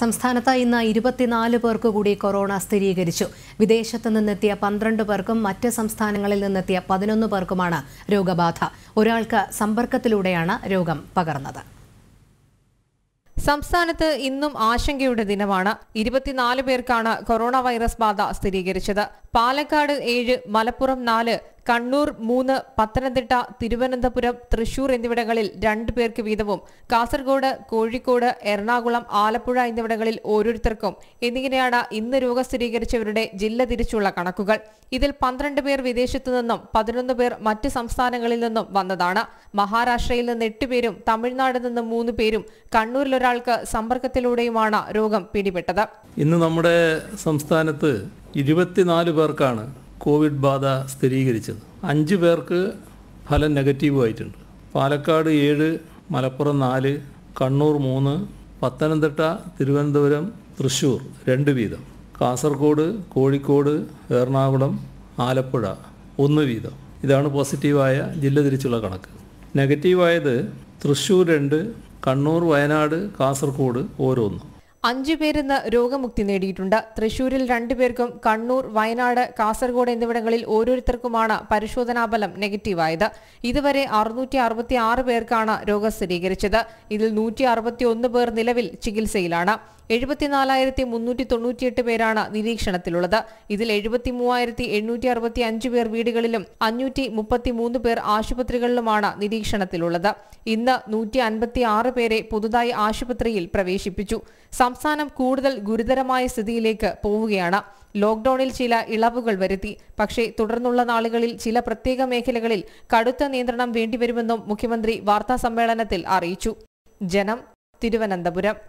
സംസ്ഥാനത്ത് ഇന്ന് ഇരുപത്തിനാല് പേർക്ക് കൂടി കൊറോണ സ്ഥിരീകരിച്ചു വിദേശത്ത് നിന്നെത്തിയ പന്ത്രണ്ട് പേർക്കും മറ്റ് സംസ്ഥാനങ്ങളിൽ നിന്നെത്തിയ പതിനൊന്ന് പേർക്കുമാണ് രോഗബാധ ഒരാൾക്ക് സമ്പർക്കത്തിലൂടെയാണ് രോഗം പകർന്നത് സംസ്ഥാനത്ത് ഇന്നും ആശങ്കയുടെ ദിനമാണ് ഇരുപത്തിനാല് പേർക്കാണ് കൊറോണ വൈറസ് ബാധ സ്ഥിരീകരിച്ചത് പാലക്കാട് ഏഴ് മലപ്പുറം നാല് കണ്ണൂർ മൂന്ന് പത്തനംതിട്ട തിരുവനന്തപുരം തൃശൂർ എന്നിവിടങ്ങളിൽ രണ്ടു പേർക്ക് വീതവും കാസർഗോഡ് കോഴിക്കോട് എറണാകുളം ആലപ്പുഴ എന്നിവിടങ്ങളിൽ ഓരോരുത്തർക്കും എന്നിങ്ങനെയാണ് ഇന്ന് രോഗം സ്ഥിരീകരിച്ചവരുടെ ജില്ല തിരിച്ചുള്ള കണക്കുകൾ ഇതിൽ പന്ത്രണ്ട് പേർ വിദേശത്തു നിന്നും പതിനൊന്ന് പേർ മറ്റ് സംസ്ഥാനങ്ങളിൽ നിന്നും വന്നതാണ് മഹാരാഷ്ട്രയിൽ നിന്ന് എട്ട് പേരും തമിഴ്നാട് നിന്ന് മൂന്ന് പേരും കണ്ണൂരിലൊരാൾക്ക് സമ്പർക്കത്തിലൂടെയുമാണ് രോഗം പിടിപെട്ടത് ഇന്ന് നമ്മുടെ സംസ്ഥാനത്ത് ഇരുപത്തിനാല് പേർക്കാണ് കോവിഡ് ബാധ സ്ഥിരീകരിച്ചത് അഞ്ച് പേർക്ക് ഫലം നെഗറ്റീവ് ആയിട്ടുണ്ട് പാലക്കാട് ഏഴ് മലപ്പുറം നാല് കണ്ണൂർ മൂന്ന് പത്തനംതിട്ട തിരുവനന്തപുരം തൃശ്ശൂർ രണ്ട് വീതം കാസർഗോഡ് കോഴിക്കോട് എറണാകുളം ആലപ്പുഴ ഒന്ന് വീതം ഇതാണ് പോസിറ്റീവായ ജില്ല തിരിച്ചുള്ള കണക്ക് നെഗറ്റീവായത് തൃശ്ശൂർ രണ്ട് കണ്ണൂർ വയനാട് കാസർഗോഡ് ഓരോന്ന് അഞ്ചു അഞ്ചുപേരെന്ന് രോഗമുക്തി നേടിയിട്ടുണ്ട് തൃശൂരിൽ രണ്ടുപേർക്കും കണ്ണൂർ വയനാട് കാസർഗോഡ് എന്നിവിടങ്ങളിൽ ഓരോരുത്തർക്കുമാണ് പരിശോധനാബലം നെഗറ്റീവായത് ഇതുവരെ അറുന്നൂറ്റി അറുപത്തി ആറ് പേർക്കാണ് രോഗം സ്ഥിരീകരിച്ചത് ഇതിൽ നൂറ്റി അറുപത്തി ഒന്ന് പേർ നിലവിൽ ചികിത്സയിലാണ് എഴുപത്തിനാലായിരത്തി മുന്നൂറ്റി തൊണ്ണൂറ്റിയെട്ട് പേരാണ് നിരീക്ഷണത്തിലുള്ളത് ഇതിൽ എഴുപത്തി മൂവായിരത്തി എണ്ണൂറ്റി അറുപത്തി അഞ്ച് പേർ വീടുകളിലും അഞ്ഞൂറ്റി മുപ്പത്തി മൂന്ന് പേർ ആശുപത്രികളിലുമാണ് നിരീക്ഷണത്തിലുള്ളത് ഇന്ന് നൂറ്റി അൻപത്തി ആറ് പേരെ പുതുതായി ആശുപത്രിയിൽ പ്രവേശിപ്പിച്ചു സംസ്ഥാനം കൂടുതൽ ഗുരുതരമായ സ്ഥിതിയിലേക്ക് പോവുകയാണ് ലോക്ഡൌണിൽ ചില ഇളവുകൾ വരുത്തി പക്ഷേ തുടർന്നുള്ള നാളുകളിൽ ചില പ്രത്യേക മേഖലകളിൽ കടുത്ത നിയന്ത്രണം വേണ്ടിവരുമെന്നും മുഖ്യമന്ത്രി വാർത്താസമ്മേളനത്തിൽ അറിയിച്ചു ജനം തിരുവനന്തപുരം